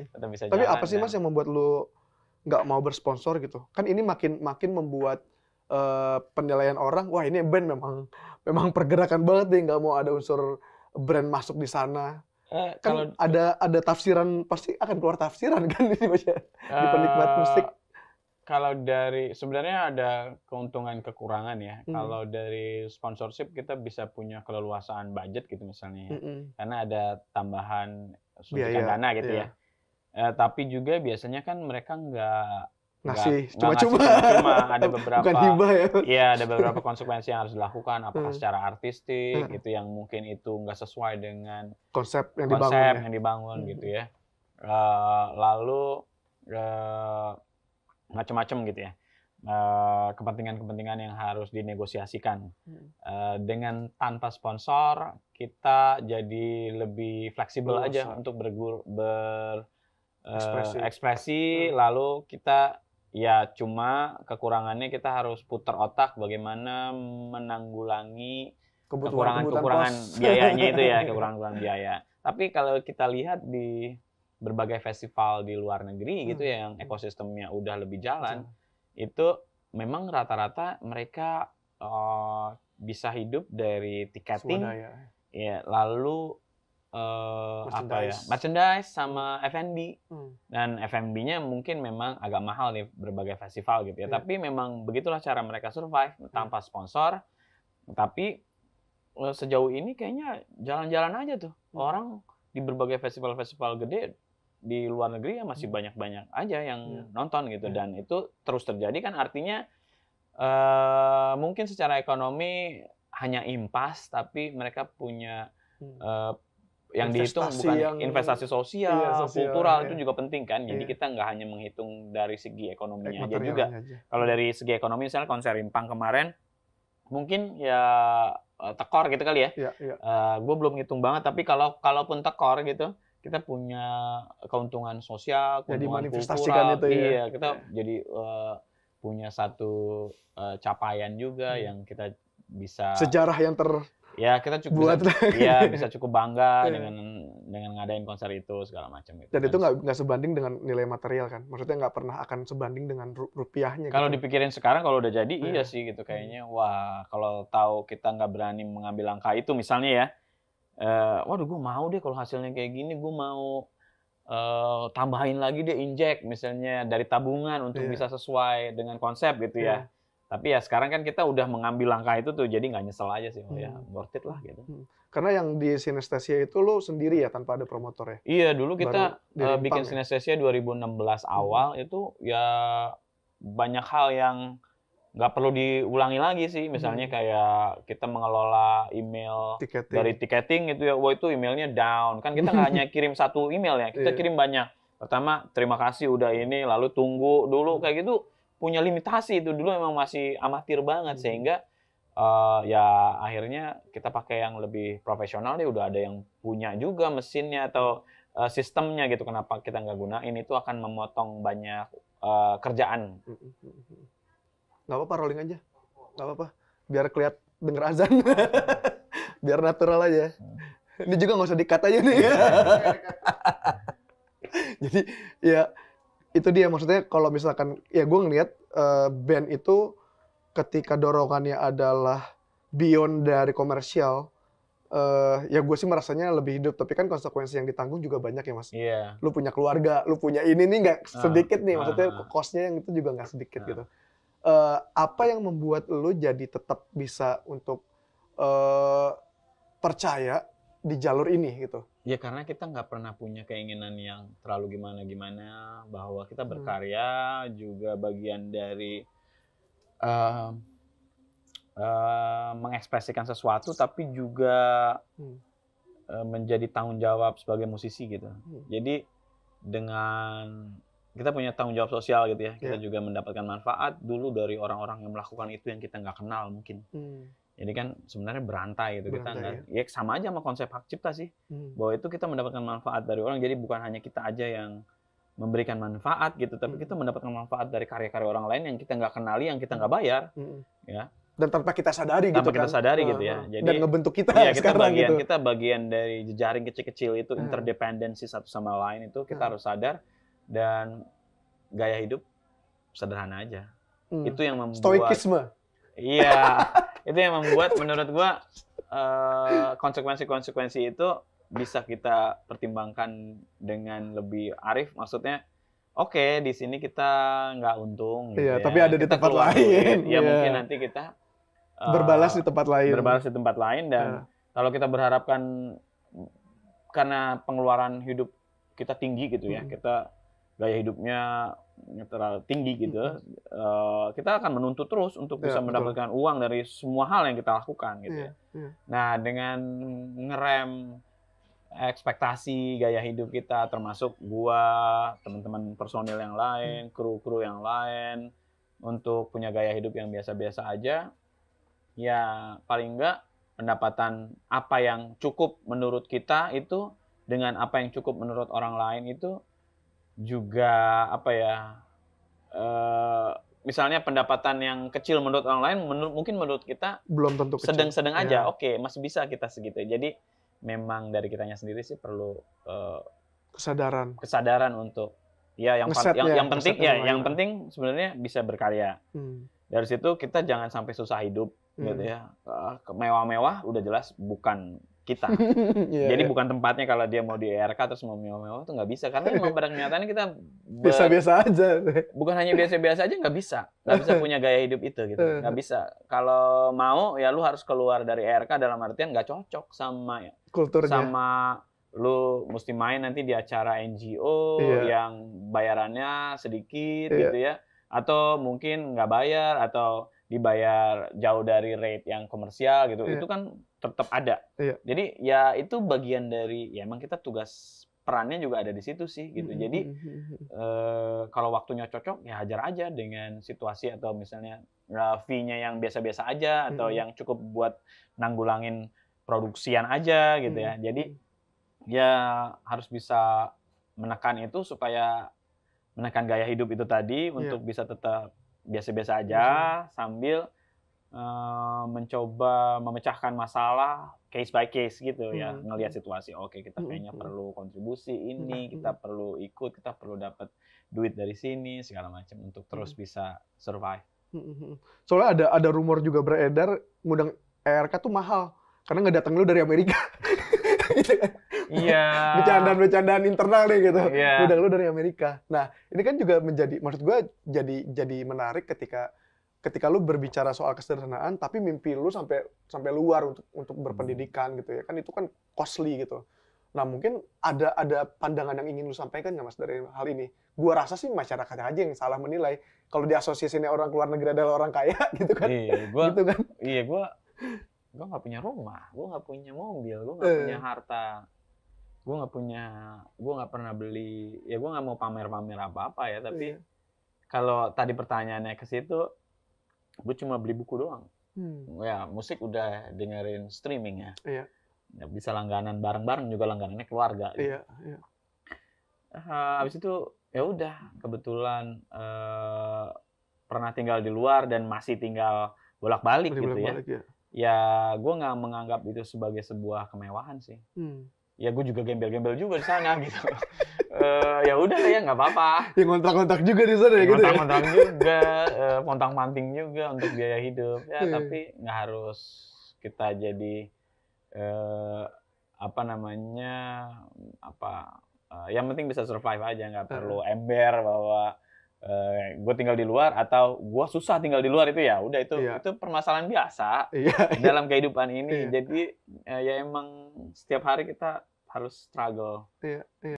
Atau bisa Tapi jalan, apa sih ya? Mas yang membuat lu nggak mau bersponsor gitu? Kan ini makin makin membuat uh, penilaian orang, wah ini band memang memang pergerakan banget nih nggak mau ada unsur brand masuk di sana. Uh, kan kalau, ada ada tafsiran pasti akan keluar tafsiran kan di, uh, ya? di penikmat eh, musik. Kalau dari sebenarnya ada keuntungan kekurangan ya. Mm. Kalau dari sponsorship kita bisa punya keleluasaan budget gitu misalnya, mm karena ada tambahan suntikan dana gitu yeah. ya Eh, tapi juga biasanya kan mereka nggak ngasih cuma-cuma cuma ada beberapa Bukan hibah ya. Iya, ada beberapa konsekuensi yang harus dilakukan apakah hmm. secara artistik hmm. itu yang mungkin itu nggak sesuai dengan konsep yang konsep dibangun. Konsep ya. yang dibangun hmm. gitu ya. Uh, lalu uh, eh, macam-macam gitu ya. kepentingan eh, kepentingan-kepentingan yang harus dinegosiasikan. Hmm. Uh, dengan tanpa sponsor kita jadi lebih fleksibel aja untuk bergur, ber ekspresi, uh, ekspresi hmm. lalu kita ya cuma kekurangannya kita harus putar otak bagaimana menanggulangi kekurangan-kekurangan biayanya itu ya kekurangan-kekurangan biaya. Tapi kalau kita lihat di berbagai festival di luar negeri hmm. gitu ya yang ekosistemnya udah lebih jalan hmm. itu memang rata-rata mereka uh, bisa hidup dari tiketing ya lalu uh, apa ya merchandise sama F&B hmm. dan F&B-nya mungkin memang agak mahal nih berbagai festival gitu ya yeah. tapi memang begitulah cara mereka survive hmm. tanpa sponsor tapi eh, sejauh ini kayaknya jalan-jalan aja tuh hmm. orang di berbagai festival-festival gede di luar negeri ya masih hmm. banyak-banyak aja yang yeah. nonton gitu yeah. dan itu terus terjadi kan artinya uh, mungkin secara ekonomi hanya impas tapi mereka punya uh, yang dihitung bukan yang, investasi sosial, iya, sosial kultural iya. itu juga penting kan. Jadi iya. kita nggak hanya menghitung dari segi ekonominya aja juga. Aja. Kalau dari segi ekonomi misalnya konser Impang kemarin mungkin ya eh, tekor gitu kali ya. Iya, iya. Uh, eh, gue belum ngitung banget tapi kalau kalaupun tekor gitu kita punya keuntungan sosial, keuntungan jadi kultural. Itu, ya. iya, ya. kita iya. jadi uh, punya satu uh, capaian juga hmm. yang kita bisa sejarah yang ter ya kita cukup buat bisa, ya bisa cukup bangga iya. dengan dengan ngadain konser itu segala macam gitu. Dan kan. itu nggak nggak sebanding dengan nilai material kan? Maksudnya nggak pernah akan sebanding dengan rupiahnya. Kalau gitu. dipikirin sekarang kalau udah jadi iya, iya sih gitu kayaknya. Wah kalau tahu kita nggak berani mengambil langkah itu misalnya ya. Uh, waduh gue mau deh kalau hasilnya kayak gini gue mau uh, tambahin lagi deh injek misalnya dari tabungan untuk yeah. bisa sesuai dengan konsep gitu yeah. ya iya. Tapi ya sekarang kan kita udah mengambil langkah itu tuh, jadi nggak nyesel aja sih, ya, hmm. ya worth it lah gitu. Hmm. Karena yang di sinestesia itu lo sendiri ya tanpa ada promotor ya? Iya dulu kita uh, bikin ya? sinestesia 2016 hmm. awal hmm. itu ya banyak hal yang nggak perlu diulangi lagi sih misalnya hmm. kayak kita mengelola email ticketing. dari tiketing itu ya wah itu emailnya down kan kita nggak hanya kirim satu email ya kita yeah. kirim banyak pertama terima kasih udah ini lalu tunggu dulu hmm. kayak gitu punya limitasi itu dulu memang masih amatir banget hmm. sehingga uh, ya akhirnya kita pakai yang lebih profesional deh udah ada yang punya juga mesinnya atau uh, sistemnya gitu kenapa kita nggak gunain itu akan memotong banyak uh, kerjaan hmm, hmm, hmm, nggak apa-apa rolling aja nggak apa-apa biar keliat denger azan biar natural aja ini juga nggak usah dikatain nih jadi ya itu dia maksudnya kalau misalkan ya gue ngeliat uh, band itu ketika dorongannya adalah beyond dari komersial uh, ya gue sih merasanya lebih hidup tapi kan konsekuensi yang ditanggung juga banyak ya mas yeah. lu punya keluarga lu punya ini nih nggak ah. sedikit uh, nih maksudnya uh, kosnya yang itu juga nggak sedikit uh. gitu uh, apa yang membuat lu jadi tetap bisa untuk uh, percaya di jalur ini gitu Ya karena kita nggak pernah punya keinginan yang terlalu gimana-gimana bahwa kita hmm. berkarya hmm. juga bagian dari uh, uh, mengekspresikan sesuatu tapi juga hmm. uh, menjadi tanggung jawab sebagai musisi gitu. Hmm. Jadi dengan kita punya tanggung jawab sosial gitu ya. Kita yeah. juga mendapatkan manfaat dulu dari orang-orang yang melakukan itu yang kita nggak kenal mungkin. Hmm. Jadi kan sebenarnya berantai itu berantai, kita ya. ya sama aja sama konsep hak cipta sih. Hmm. Bahwa itu kita mendapatkan manfaat dari orang. Jadi bukan hanya kita aja yang memberikan manfaat gitu, tapi hmm. kita mendapatkan manfaat dari karya-karya orang lain yang kita nggak kenali, yang kita nggak bayar. Hmm. hmm. Ya. Dan tanpa kita sadari tanpa gitu kita kan. sadari uh, gitu ya. Ah, ah. Jadi dan ngebentuk kita ya, kita bagian, gitu. Kita bagian dari jejaring kecil-kecil itu, hmm. interdependensi satu sama lain itu kita hmm. harus sadar dan gaya hidup sederhana aja. Hmm. Itu yang membuat stoikisme Iya, itu yang membuat menurut gua konsekuensi eh, konsekuensi-konsekuensi itu bisa kita pertimbangkan dengan lebih arif. Maksudnya, oke okay, di sini kita nggak untung. Gitu iya, ya. tapi ada kita di tempat lain. ya iya. mungkin nanti kita uh, berbalas di tempat lain. Berbalas di tempat lain dan ya. kalau kita berharapkan karena pengeluaran hidup kita tinggi gitu ya, hmm. kita gaya hidupnya terlalu tinggi gitu, hmm. uh, kita akan menuntut terus untuk ya, bisa bisa mendapatkan betul. uang dari semua hal yang kita lakukan gitu Yeah, yeah. Iya. Nah dengan ngerem ekspektasi gaya hidup kita termasuk gua, teman-teman personil yang lain, hmm. kru-kru yang lain untuk punya gaya hidup yang biasa-biasa aja ya paling enggak pendapatan apa yang cukup menurut kita itu dengan apa yang cukup menurut orang lain itu juga apa ya uh, misalnya pendapatan yang kecil menurut orang lain menurut mungkin menurut kita belum tentu sedang-sedang aja ya. oke okay, masih bisa kita segitu jadi memang dari kitanya sendiri sih perlu uh, kesadaran kesadaran untuk ya yang part, ya, ya, yang, yang penting ya yang ya. penting sebenarnya bisa berkarya hmm. dari situ kita jangan sampai susah hidup gitu hmm. gitu ya eh, mewah-mewah udah jelas bukan kita. yeah, Jadi yeah. bukan tempatnya kalau dia mau di ERK terus mau mewah-mewah tuh nggak bisa karena memang pada kenyataannya kita biasa-biasa aja. Bukan hanya biasa-biasa aja nggak bisa, nggak bisa punya gaya hidup itu gitu, eh. nggak bisa. Kalau mau ya lu harus keluar dari ERK dalam artian nggak cocok sama ya, kulturnya, sama lu mesti main nanti di acara NGO yeah. yang bayarannya sedikit yeah. gitu ya, atau mungkin nggak bayar atau dibayar jauh dari rate yang komersial gitu, yeah. itu kan tetap ada. Iya. Jadi ya itu bagian dari ya emang kita tugas perannya juga ada di situ sih gitu. Mm-hmm, Jadi e, kalau waktunya cocok ya hajar aja dengan situasi atau misalnya eh, fee-nya yang biasa-biasa aja atau hmm. yang cukup buat nanggulangin produksian aja gitu ya. Hmm. Jadi ya harus bisa menekan itu supaya menekan gaya hidup itu tadi yeah. untuk bisa tetap biasa-biasa aja hmm. sambil uh, mencoba memecahkan masalah case by case gitu ya, hmm. ya ngelihat situasi oke kita hmm, kayaknya hmm. perlu kontribusi ini hmm. kita hmm. perlu ikut kita perlu dapat duit dari sini segala macam untuk terus hmm. bisa survive hmm, soalnya ada ada rumor juga beredar ngundang ERK tuh mahal karena nggak datang lu dari Amerika gitu kan. Iya. Bercandaan-bercandaan internal nih gitu. Iya. Ngundang lu dari Amerika. Nah, ini kan juga menjadi maksud gue jadi jadi menarik ketika ketika lu berbicara soal kesederhanaan tapi mimpi lu sampai sampai luar untuk untuk hmm. berpendidikan gitu ya kan itu kan costly gitu nah mungkin ada ada pandangan yang ingin lu sampaikan nggak mas dari hal ini gua rasa sih masyarakat aja yang salah menilai kalau di orang luar negeri adalah orang kaya gitu kan iya gua gitu kan iya gua gua nggak punya rumah gua nggak punya mobil gua nggak eh. punya harta gua nggak punya gua nggak pernah beli ya gua nggak mau pamer-pamer apa-apa ya tapi iya. kalau tadi pertanyaannya ke situ gue cuma beli buku doang. Hmm. Ya musik udah dengerin streaming ya. Iya. Ya, bisa langganan bareng-bareng juga langganannya keluarga. Gitu. Iya. iya. Uh, habis itu ya udah kebetulan uh, pernah tinggal di luar dan masih tinggal bolak-balik gitu ya. bolak -balik, ya. ya. Ya gue nggak menganggap itu sebagai sebuah kemewahan sih. Hmm ya gue juga gembel-gembel juga di sana gitu. uh, ya udah ya nggak apa-apa. Yang kontak-kontak juga di sana ya, kontak ya, gitu. kontrak kontak ya? juga, uh, eh, montang manting juga untuk biaya hidup. Ya yeah. tapi nggak harus kita jadi uh, apa namanya apa uh, yang penting bisa survive aja nggak iya. perlu ember bahwa Uh, eh, gue tinggal di luar atau gue susah tinggal di luar itu ya udah itu yeah. itu permasalahan biasa yeah. Iya. dalam kehidupan ini yeah. jadi uh, ya emang setiap hari kita harus struggle. yeah, iya. iya.